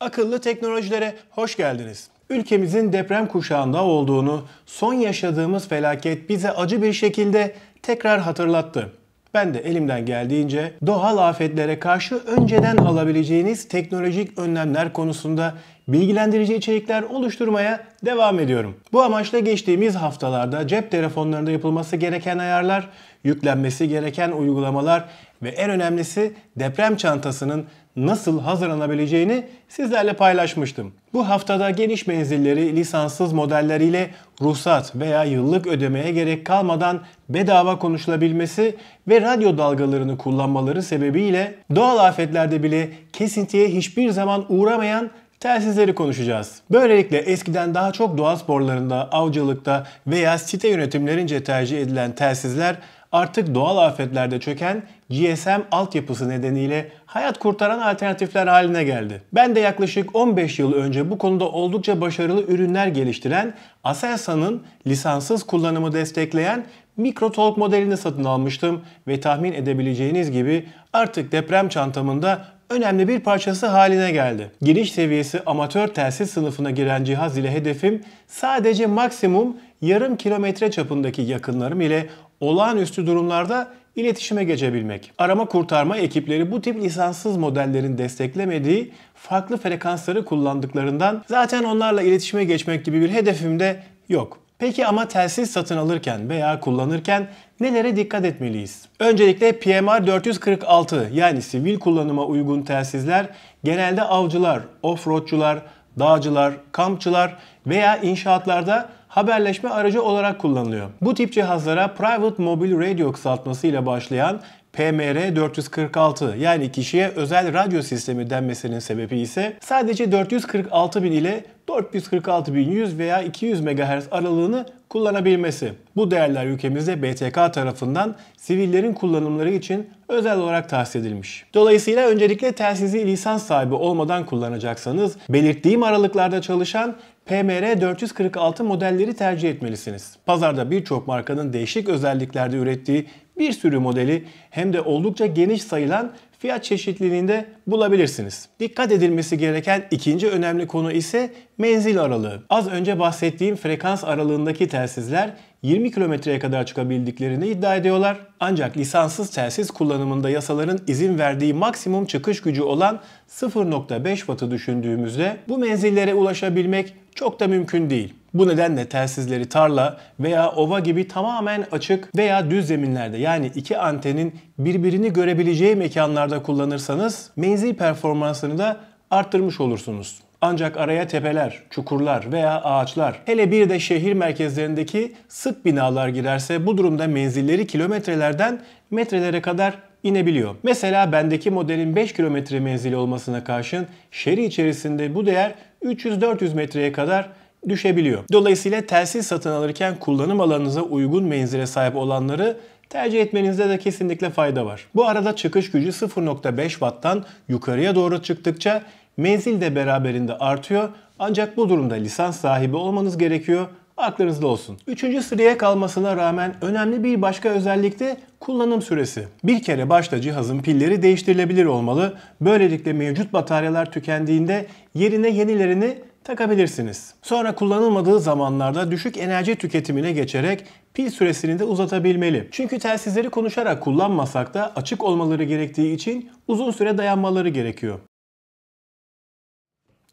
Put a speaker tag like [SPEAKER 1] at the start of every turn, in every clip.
[SPEAKER 1] Akıllı teknolojilere hoş geldiniz. Ülkemizin deprem kuşağında olduğunu, son yaşadığımız felaket bize acı bir şekilde tekrar hatırlattı. Ben de elimden geldiğince doğal afetlere karşı önceden alabileceğiniz teknolojik önlemler konusunda bilgilendirici içerikler oluşturmaya devam ediyorum. Bu amaçla geçtiğimiz haftalarda cep telefonlarında yapılması gereken ayarlar, yüklenmesi gereken uygulamalar ve en önemlisi deprem çantasının nasıl hazırlanabileceğini sizlerle paylaşmıştım. Bu haftada geniş menzilleri lisanssız modelleriyle ruhsat veya yıllık ödemeye gerek kalmadan bedava konuşulabilmesi ve radyo dalgalarını kullanmaları sebebiyle doğal afetlerde bile kesintiye hiçbir zaman uğramayan telsizleri konuşacağız. Böylelikle eskiden daha çok doğa sporlarında, avcılıkta veya site yönetimlerince tercih edilen telsizler artık doğal afetlerde çöken GSM altyapısı nedeniyle hayat kurtaran alternatifler haline geldi. Ben de yaklaşık 15 yıl önce bu konuda oldukça başarılı ürünler geliştiren Aselsan'ın lisanssız kullanımı destekleyen Mikrotalk modelini satın almıştım ve tahmin edebileceğiniz gibi artık deprem çantamında önemli bir parçası haline geldi. Giriş seviyesi amatör telsiz sınıfına giren cihaz ile hedefim sadece maksimum yarım kilometre çapındaki yakınlarım ile olağanüstü durumlarda iletişime geçebilmek. Arama kurtarma ekipleri bu tip lisanssız modellerin desteklemediği farklı frekansları kullandıklarından zaten onlarla iletişime geçmek gibi bir hedefim de yok. Peki ama telsiz satın alırken veya kullanırken nelere dikkat etmeliyiz? Öncelikle PMR 446 yani sivil kullanıma uygun telsizler genelde avcılar, offroadçular, dağcılar, kampçılar veya inşaatlarda haberleşme aracı olarak kullanılıyor. Bu tip cihazlara Private Mobile Radio kısaltmasıyla başlayan PMR 446 yani kişiye özel radyo sistemi denmesinin sebebi ise sadece 446 bin ile 446.100 veya 200 MHz aralığını kullanabilmesi. Bu değerler ülkemizde BTK tarafından sivillerin kullanımları için özel olarak tahsis edilmiş. Dolayısıyla öncelikle telsizi lisans sahibi olmadan kullanacaksanız belirttiğim aralıklarda çalışan PMR 446 modelleri tercih etmelisiniz. Pazarda birçok markanın değişik özelliklerde ürettiği bir sürü modeli hem de oldukça geniş sayılan fiyat çeşitliliğinde bulabilirsiniz. Dikkat edilmesi gereken ikinci önemli konu ise menzil aralığı. Az önce bahsettiğim frekans aralığındaki telsizler 20 kilometreye kadar çıkabildiklerini iddia ediyorlar. Ancak lisanssız telsiz kullanımında yasaların izin verdiği maksimum çıkış gücü olan 0.5 wattı düşündüğümüzde bu menzillere ulaşabilmek çok da mümkün değil. Bu nedenle telsizleri tarla veya ova gibi tamamen açık veya düz zeminlerde yani iki antenin birbirini görebileceği mekanlarda kullanırsanız menzil performansını da arttırmış olursunuz. Ancak araya tepeler, çukurlar veya ağaçlar, hele bir de şehir merkezlerindeki sık binalar girerse bu durumda menzilleri kilometrelerden metrelere kadar inebiliyor. Mesela bendeki modelin 5 kilometre menzili olmasına karşın şehir içerisinde bu değer 300-400 metreye kadar düşebiliyor. Dolayısıyla telsiz satın alırken kullanım alanınıza uygun menzile sahip olanları tercih etmenizde de kesinlikle fayda var. Bu arada çıkış gücü 0.5 watttan yukarıya doğru çıktıkça menzil de beraberinde artıyor ancak bu durumda lisans sahibi olmanız gerekiyor aklınızda olsun. Üçüncü sıraya kalmasına rağmen önemli bir başka özellik de kullanım süresi. Bir kere başta cihazın pilleri değiştirilebilir olmalı. Böylelikle mevcut bataryalar tükendiğinde yerine yenilerini takabilirsiniz. Sonra kullanılmadığı zamanlarda düşük enerji tüketimine geçerek pil süresini de uzatabilmeli. Çünkü telsizleri konuşarak kullanmasak da açık olmaları gerektiği için uzun süre dayanmaları gerekiyor.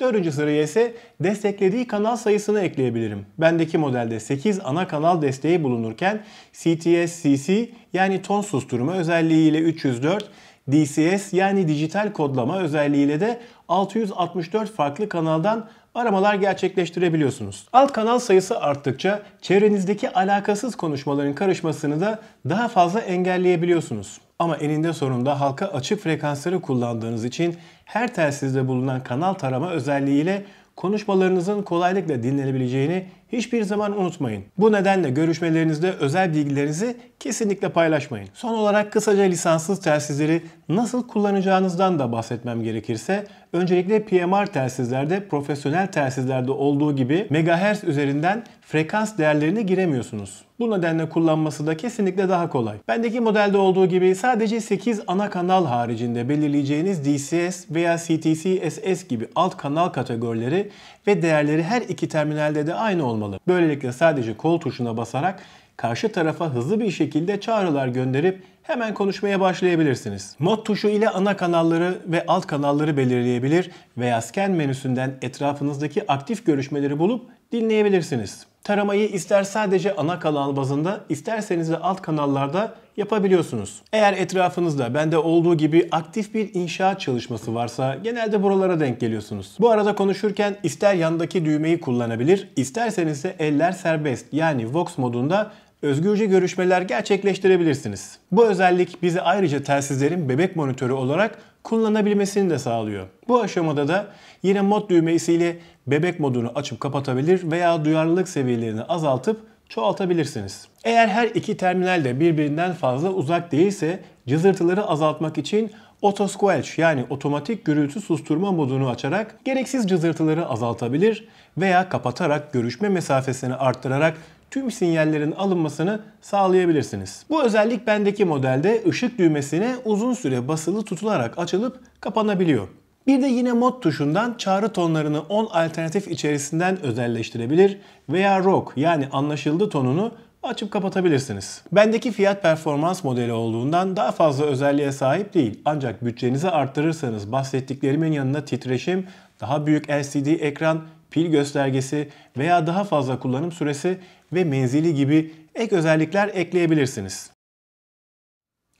[SPEAKER 1] Dördüncü sıraya ise desteklediği kanal sayısını ekleyebilirim. Bendeki modelde 8 ana kanal desteği bulunurken CTS-CC yani ton susturma özelliğiyle 304, DCS yani dijital kodlama özelliğiyle de 664 farklı kanaldan aramalar gerçekleştirebiliyorsunuz. Alt kanal sayısı arttıkça çevrenizdeki alakasız konuşmaların karışmasını da daha fazla engelleyebiliyorsunuz. Ama eninde sonunda halka açık frekansları kullandığınız için her telsizde bulunan kanal tarama özelliğiyle konuşmalarınızın kolaylıkla dinlenebileceğini hiçbir zaman unutmayın. Bu nedenle görüşmelerinizde özel bilgilerinizi kesinlikle paylaşmayın. Son olarak kısaca lisanssız telsizleri nasıl kullanacağınızdan da bahsetmem gerekirse öncelikle PMR telsizlerde profesyonel telsizlerde olduğu gibi megahertz üzerinden frekans değerlerini giremiyorsunuz. Bu nedenle kullanması da kesinlikle daha kolay. Bendeki modelde olduğu gibi sadece 8 ana kanal haricinde belirleyeceğiniz DCS veya CTCSS gibi alt kanal kategorileri ve değerleri her iki terminalde de aynı olmalı olmalı. Böylelikle sadece kol tuşuna basarak karşı tarafa hızlı bir şekilde çağrılar gönderip hemen konuşmaya başlayabilirsiniz. Mod tuşu ile ana kanalları ve alt kanalları belirleyebilir veya scan menüsünden etrafınızdaki aktif görüşmeleri bulup dinleyebilirsiniz. Taramayı ister sadece ana kanal bazında isterseniz de alt kanallarda yapabiliyorsunuz. Eğer etrafınızda bende olduğu gibi aktif bir inşaat çalışması varsa genelde buralara denk geliyorsunuz. Bu arada konuşurken ister yandaki düğmeyi kullanabilir, isterseniz de eller serbest yani Vox modunda özgürce görüşmeler gerçekleştirebilirsiniz. Bu özellik bizi ayrıca telsizlerin bebek monitörü olarak kullanabilmesini de sağlıyor. Bu aşamada da yine mod düğmesiyle bebek modunu açıp kapatabilir veya duyarlılık seviyelerini azaltıp çoğaltabilirsiniz. Eğer her iki terminal de birbirinden fazla uzak değilse cızırtıları azaltmak için Auto Squelch yani otomatik gürültü susturma modunu açarak gereksiz cızırtıları azaltabilir veya kapatarak görüşme mesafesini arttırarak tüm sinyallerin alınmasını sağlayabilirsiniz. Bu özellik bendeki modelde ışık düğmesine uzun süre basılı tutularak açılıp kapanabiliyor. Bir de yine mod tuşundan çağrı tonlarını 10 alternatif içerisinden özelleştirebilir veya rock yani anlaşıldı tonunu açıp kapatabilirsiniz. Bendeki fiyat performans modeli olduğundan daha fazla özelliğe sahip değil. Ancak bütçenizi arttırırsanız bahsettiklerimin yanında titreşim, daha büyük LCD ekran pil göstergesi veya daha fazla kullanım süresi ve menzili gibi ek özellikler ekleyebilirsiniz.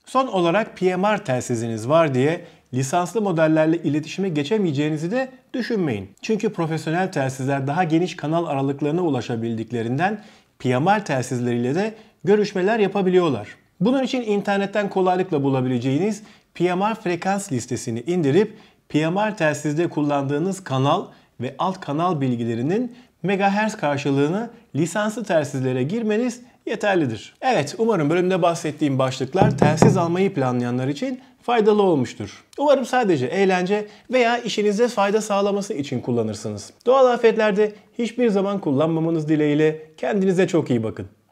[SPEAKER 1] Son olarak PMR telsiziniz var diye lisanslı modellerle iletişime geçemeyeceğinizi de düşünmeyin. Çünkü profesyonel telsizler daha geniş kanal aralıklarına ulaşabildiklerinden PMR telsizleriyle de görüşmeler yapabiliyorlar. Bunun için internetten kolaylıkla bulabileceğiniz PMR frekans listesini indirip PMR telsizde kullandığınız kanal ve alt kanal bilgilerinin megahertz karşılığını lisanslı telsizlere girmeniz yeterlidir. Evet umarım bölümde bahsettiğim başlıklar telsiz almayı planlayanlar için faydalı olmuştur. Umarım sadece eğlence veya işinize fayda sağlaması için kullanırsınız. Doğal afetlerde hiçbir zaman kullanmamanız dileğiyle kendinize çok iyi bakın.